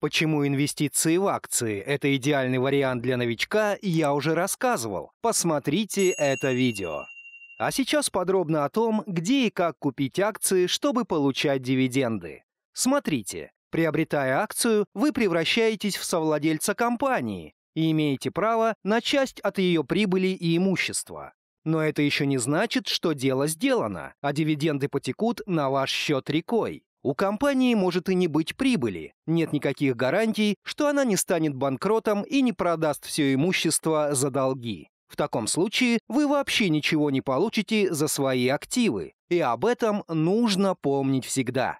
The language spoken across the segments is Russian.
Почему инвестиции в акции – это идеальный вариант для новичка, я уже рассказывал. Посмотрите это видео. А сейчас подробно о том, где и как купить акции, чтобы получать дивиденды. Смотрите, приобретая акцию, вы превращаетесь в совладельца компании и имеете право на часть от ее прибыли и имущества. Но это еще не значит, что дело сделано, а дивиденды потекут на ваш счет рекой. У компании может и не быть прибыли, нет никаких гарантий, что она не станет банкротом и не продаст все имущество за долги. В таком случае вы вообще ничего не получите за свои активы, и об этом нужно помнить всегда.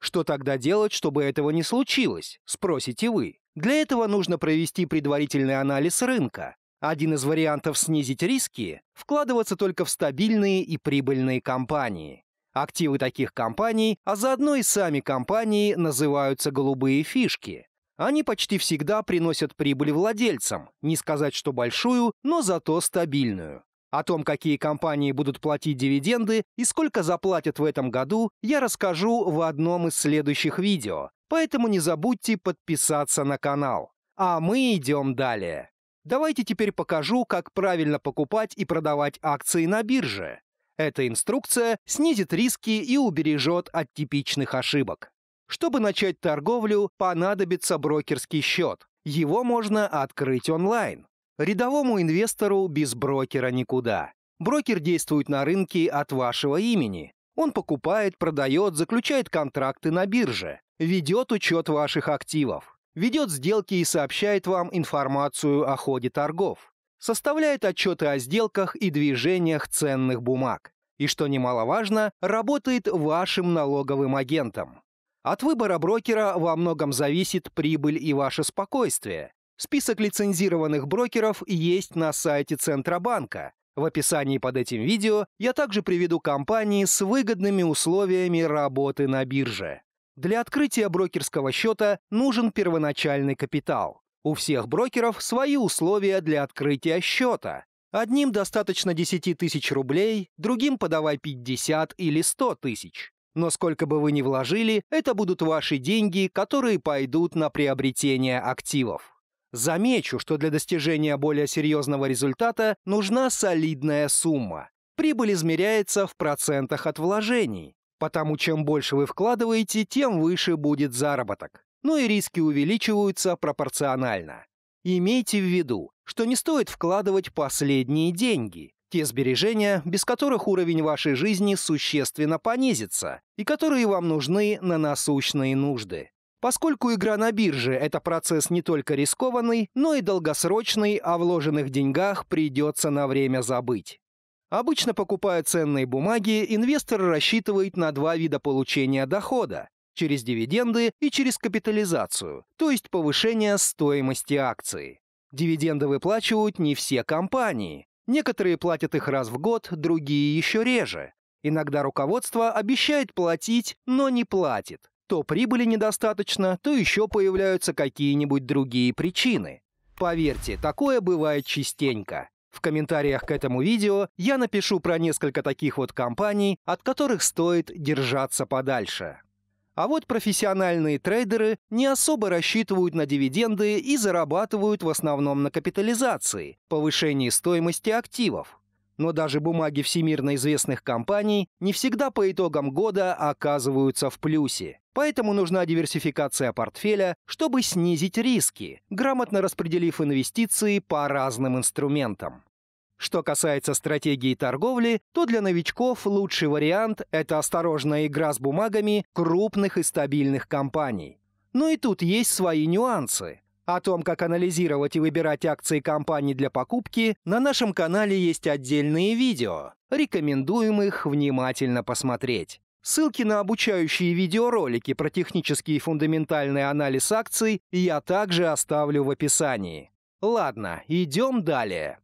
Что тогда делать, чтобы этого не случилось, спросите вы. Для этого нужно провести предварительный анализ рынка. Один из вариантов снизить риски – вкладываться только в стабильные и прибыльные компании. Активы таких компаний, а заодно и сами компании, называются «голубые фишки». Они почти всегда приносят прибыль владельцам, не сказать что большую, но зато стабильную. О том, какие компании будут платить дивиденды и сколько заплатят в этом году, я расскажу в одном из следующих видео, поэтому не забудьте подписаться на канал. А мы идем далее. Давайте теперь покажу, как правильно покупать и продавать акции на бирже. Эта инструкция снизит риски и убережет от типичных ошибок. Чтобы начать торговлю, понадобится брокерский счет. Его можно открыть онлайн. Рядовому инвестору без брокера никуда. Брокер действует на рынке от вашего имени. Он покупает, продает, заключает контракты на бирже, ведет учет ваших активов, ведет сделки и сообщает вам информацию о ходе торгов составляет отчеты о сделках и движениях ценных бумаг. И, что немаловажно, работает вашим налоговым агентом. От выбора брокера во многом зависит прибыль и ваше спокойствие. Список лицензированных брокеров есть на сайте Центробанка. В описании под этим видео я также приведу компании с выгодными условиями работы на бирже. Для открытия брокерского счета нужен первоначальный капитал. У всех брокеров свои условия для открытия счета. Одним достаточно 10 тысяч рублей, другим подавай 50 или 100 тысяч. Но сколько бы вы ни вложили, это будут ваши деньги, которые пойдут на приобретение активов. Замечу, что для достижения более серьезного результата нужна солидная сумма. Прибыль измеряется в процентах от вложений. Потому чем больше вы вкладываете, тем выше будет заработок но и риски увеличиваются пропорционально. Имейте в виду, что не стоит вкладывать последние деньги, те сбережения, без которых уровень вашей жизни существенно понизится и которые вам нужны на насущные нужды. Поскольку игра на бирже – это процесс не только рискованный, но и долгосрочный, о а вложенных деньгах придется на время забыть. Обычно покупая ценные бумаги, инвестор рассчитывает на два вида получения дохода через дивиденды и через капитализацию, то есть повышение стоимости акций. Дивиденды выплачивают не все компании. Некоторые платят их раз в год, другие еще реже. Иногда руководство обещает платить, но не платит. То прибыли недостаточно, то еще появляются какие-нибудь другие причины. Поверьте, такое бывает частенько. В комментариях к этому видео я напишу про несколько таких вот компаний, от которых стоит держаться подальше. А вот профессиональные трейдеры не особо рассчитывают на дивиденды и зарабатывают в основном на капитализации, повышении стоимости активов. Но даже бумаги всемирно известных компаний не всегда по итогам года оказываются в плюсе. Поэтому нужна диверсификация портфеля, чтобы снизить риски, грамотно распределив инвестиции по разным инструментам. Что касается стратегии торговли, то для новичков лучший вариант – это осторожная игра с бумагами крупных и стабильных компаний. Но и тут есть свои нюансы. О том, как анализировать и выбирать акции компаний для покупки, на нашем канале есть отдельные видео. Рекомендуем их внимательно посмотреть. Ссылки на обучающие видеоролики про технический и фундаментальный анализ акций я также оставлю в описании. Ладно, идем далее.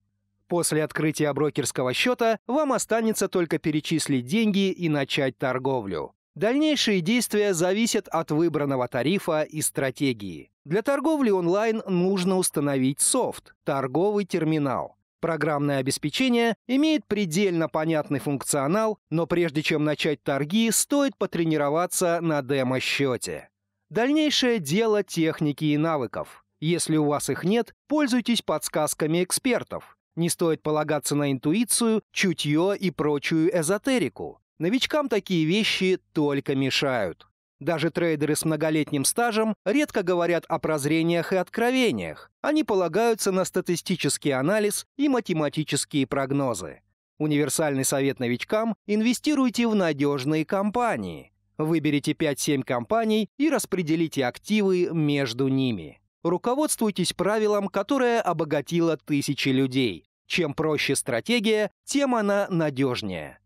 После открытия брокерского счета вам останется только перечислить деньги и начать торговлю. Дальнейшие действия зависят от выбранного тарифа и стратегии. Для торговли онлайн нужно установить софт – торговый терминал. Программное обеспечение имеет предельно понятный функционал, но прежде чем начать торги, стоит потренироваться на демо-счете. Дальнейшее дело техники и навыков. Если у вас их нет, пользуйтесь подсказками экспертов. Не стоит полагаться на интуицию, чутье и прочую эзотерику. Новичкам такие вещи только мешают. Даже трейдеры с многолетним стажем редко говорят о прозрениях и откровениях. Они полагаются на статистический анализ и математические прогнозы. Универсальный совет новичкам – инвестируйте в надежные компании. Выберите 5-7 компаний и распределите активы между ними. Руководствуйтесь правилом, которое обогатило тысячи людей. Чем проще стратегия, тем она надежнее.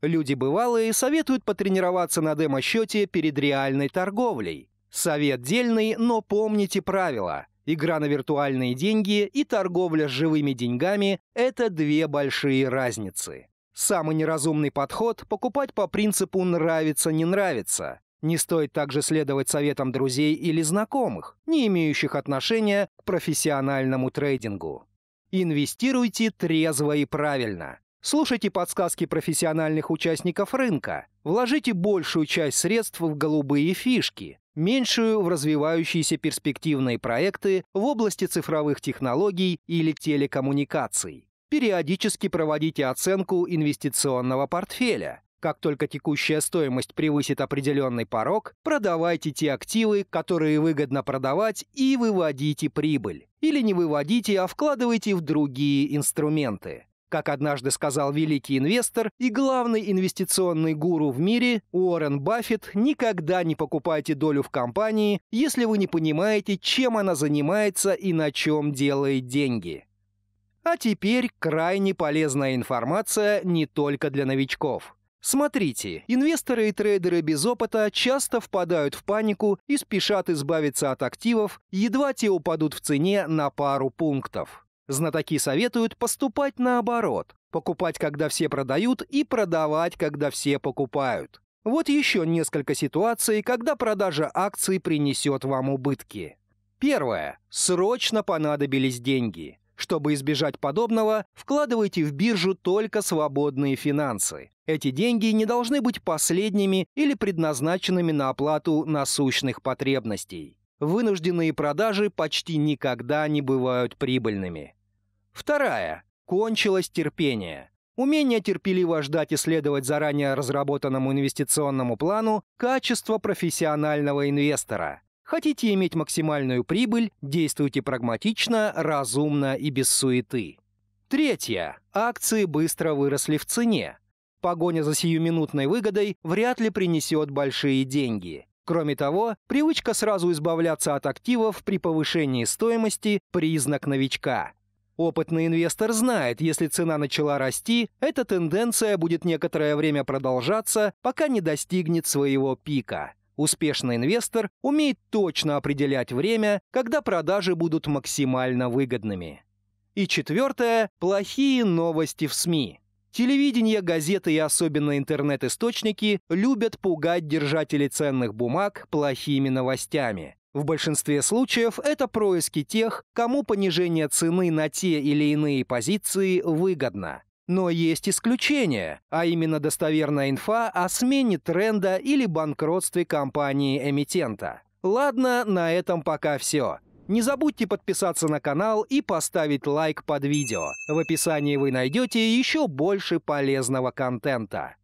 Люди бывалые советуют потренироваться на демо-счете перед реальной торговлей. Совет дельный, но помните правила. Игра на виртуальные деньги и торговля с живыми деньгами – это две большие разницы. Самый неразумный подход – покупать по принципу «нравится-не нравится». Не стоит также следовать советам друзей или знакомых, не имеющих отношения к профессиональному трейдингу. Инвестируйте трезво и правильно. Слушайте подсказки профессиональных участников рынка. Вложите большую часть средств в голубые фишки, меньшую в развивающиеся перспективные проекты в области цифровых технологий или телекоммуникаций. Периодически проводите оценку инвестиционного портфеля. Как только текущая стоимость превысит определенный порог, продавайте те активы, которые выгодно продавать, и выводите прибыль. Или не выводите, а вкладывайте в другие инструменты. Как однажды сказал великий инвестор и главный инвестиционный гуру в мире Уоррен Баффет, никогда не покупайте долю в компании, если вы не понимаете, чем она занимается и на чем делает деньги. А теперь крайне полезная информация не только для новичков. Смотрите, инвесторы и трейдеры без опыта часто впадают в панику и спешат избавиться от активов, едва те упадут в цене на пару пунктов. Знатоки советуют поступать наоборот, покупать, когда все продают, и продавать, когда все покупают. Вот еще несколько ситуаций, когда продажа акций принесет вам убытки. Первое. Срочно понадобились деньги. Чтобы избежать подобного, вкладывайте в биржу только свободные финансы. Эти деньги не должны быть последними или предназначенными на оплату насущных потребностей. Вынужденные продажи почти никогда не бывают прибыльными. Вторая. Кончилось терпение. Умение терпеливо ждать и следовать заранее разработанному инвестиционному плану – качество профессионального инвестора – Хотите иметь максимальную прибыль, действуйте прагматично, разумно и без суеты. Третье. Акции быстро выросли в цене. Погоня за сиюминутной выгодой вряд ли принесет большие деньги. Кроме того, привычка сразу избавляться от активов при повышении стоимости – признак новичка. Опытный инвестор знает, если цена начала расти, эта тенденция будет некоторое время продолжаться, пока не достигнет своего пика – Успешный инвестор умеет точно определять время, когда продажи будут максимально выгодными. И четвертое – плохие новости в СМИ. Телевидение, газеты и особенно интернет-источники любят пугать держателей ценных бумаг плохими новостями. В большинстве случаев это происки тех, кому понижение цены на те или иные позиции выгодно. Но есть исключения, а именно достоверная инфа о смене тренда или банкротстве компании-эмитента. Ладно, на этом пока все. Не забудьте подписаться на канал и поставить лайк под видео. В описании вы найдете еще больше полезного контента.